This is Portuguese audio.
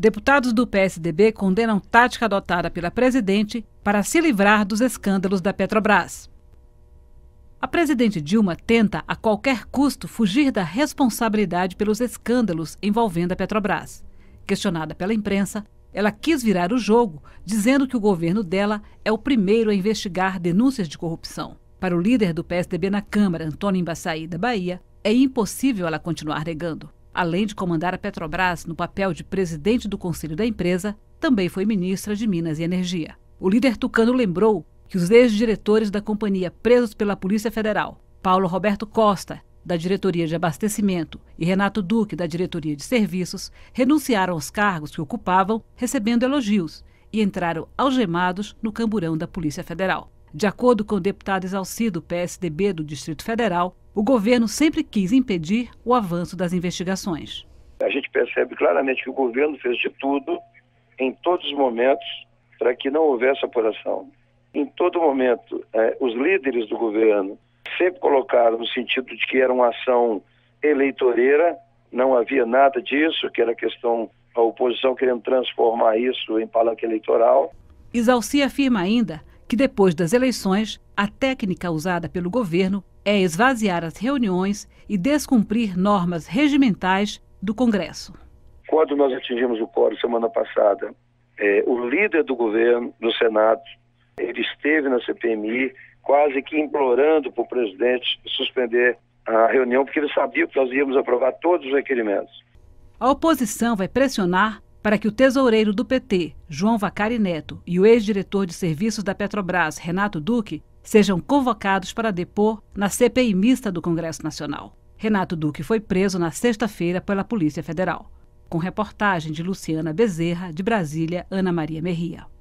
Deputados do PSDB condenam tática adotada pela presidente para se livrar dos escândalos da Petrobras. A presidente Dilma tenta, a qualquer custo, fugir da responsabilidade pelos escândalos envolvendo a Petrobras. Questionada pela imprensa, ela quis virar o jogo, dizendo que o governo dela é o primeiro a investigar denúncias de corrupção. Para o líder do PSDB na Câmara, Antônio Embaçaí, da Bahia, é impossível ela continuar negando. Além de comandar a Petrobras no papel de presidente do conselho da empresa, também foi ministra de Minas e Energia. O líder tucano lembrou que os ex-diretores da companhia presos pela Polícia Federal, Paulo Roberto Costa, da Diretoria de Abastecimento, e Renato Duque, da Diretoria de Serviços, renunciaram aos cargos que ocupavam, recebendo elogios, e entraram algemados no camburão da Polícia Federal. De acordo com o deputado Exalcido, PSDB do Distrito Federal, o governo sempre quis impedir o avanço das investigações. A gente percebe claramente que o governo fez de tudo, em todos os momentos, para que não houvesse apuração. Em todo momento, eh, os líderes do governo sempre colocaram no sentido de que era uma ação eleitoreira, não havia nada disso, que era questão a oposição querendo transformar isso em palanque eleitoral. Isalci afirma ainda que depois das eleições, a técnica usada pelo governo é esvaziar as reuniões e descumprir normas regimentais do Congresso. Quando nós atingimos o quórum semana passada, é, o líder do governo, do Senado, ele esteve na CPMI quase que implorando para o presidente suspender a reunião, porque ele sabia que nós íamos aprovar todos os requerimentos. A oposição vai pressionar para que o tesoureiro do PT, João Vacari Neto, e o ex-diretor de serviços da Petrobras, Renato Duque, sejam convocados para depor na CPI mista do Congresso Nacional. Renato Duque foi preso na sexta-feira pela Polícia Federal. Com reportagem de Luciana Bezerra, de Brasília, Ana Maria Merria.